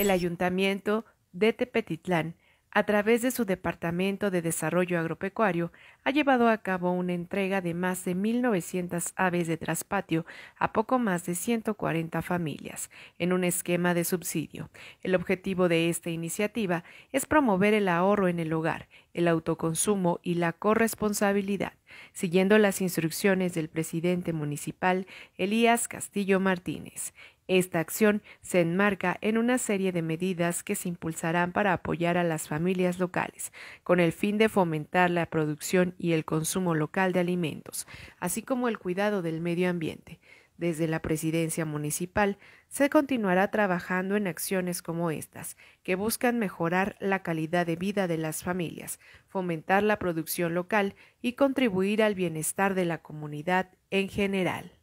el ayuntamiento de Tepetitlán, a través de su Departamento de Desarrollo Agropecuario, ha llevado a cabo una entrega de más de 1.900 aves de traspatio a poco más de 140 familias, en un esquema de subsidio. El objetivo de esta iniciativa es promover el ahorro en el hogar, el autoconsumo y la corresponsabilidad siguiendo las instrucciones del presidente municipal Elías Castillo Martínez. Esta acción se enmarca en una serie de medidas que se impulsarán para apoyar a las familias locales, con el fin de fomentar la producción y el consumo local de alimentos, así como el cuidado del medio ambiente. Desde la presidencia municipal se continuará trabajando en acciones como estas, que buscan mejorar la calidad de vida de las familias, fomentar la producción local y contribuir al bienestar de la comunidad en general.